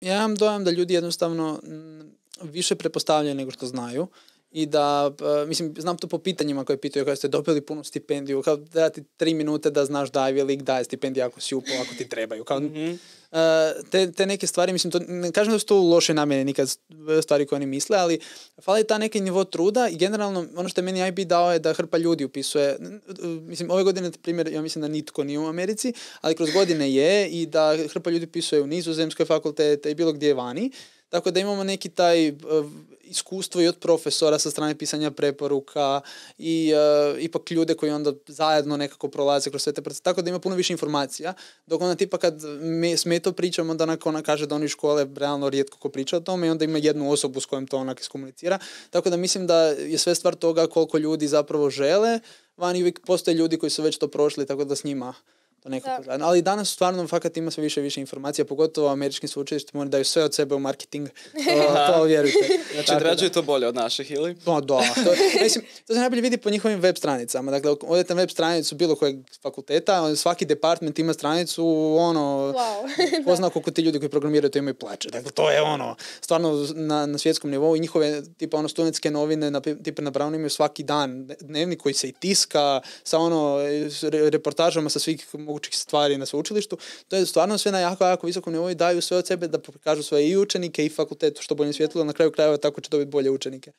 ja imam dojam da ljudi jednostavno mm, više prepostavljaju nego što znaju i da, e, mislim, znam to po pitanjima koje pitaju, kada ste dobili punu stipendiju, kao da ti tri minute da znaš da Ivy da daje stipendija ako si upao, ako ti trebaju. Kao, mhm. e, te, te neke stvari, mislim, to, ne kažem da su to loše namjene nikad e, stvari koje oni misle, ali fali ta neki nivo truda i generalno ono što je meni IB dao je da hrpa ljudi upisuje, mislim, ove godine, primjer, ja mislim da nitko nije u Americi, ali kroz godine je i da hrpa ljudi upisuje u nizozemskoj fakultete i bilo gdje vani, tako da imamo neki taj iskustvo i od profesora sa strane pisanja preporuka i eh, ipak ljude koji onda zajedno nekako prolaze kroz sve te procese, tako da ima puno više informacija. Dok onda tipa kad me, s to pričam, onda onako ona kaže da oni škole realno rijetko ko priča o tome i onda ima jednu osobu s kojom to onak iskomunicira. Tako da mislim da je sve stvar toga koliko ljudi zapravo žele, vani uvijek postoje ljudi koji su već to prošli, tako da s njima do nekog Ali danas stvarno fakat ima sve više i više informacija, pogotovo u američkim sveučilištima, oni daju sve od sebe u marketing, to, to vjerujte. znači, odrađuju to bolje od naših ili? No, pa da. To, mislim, to se najbolje vidi po njihovim web stranicama. Dakle, odete na web stranicu bilo kojeg fakulteta, svaki department ima stranicu, ono, wow. poznao koliko ti ljudi koji programiraju to imaju plaće. Dakle, to je ono, stvarno na, na svjetskom nivou i njihove, tipa, ono, studentske novine, na, tipa, na Brown imaju svaki dan dnevnik koji se i tiska sa, ono, reportažama sa svih učiti stvari na sveučilištu, to je stvarno sve na jako, jako visokom nivou i daju sve od sebe da pokažu svoje i učenike i fakultetu što bolje svjetlo, na kraju krajeva tako će dobiti bolje učenike.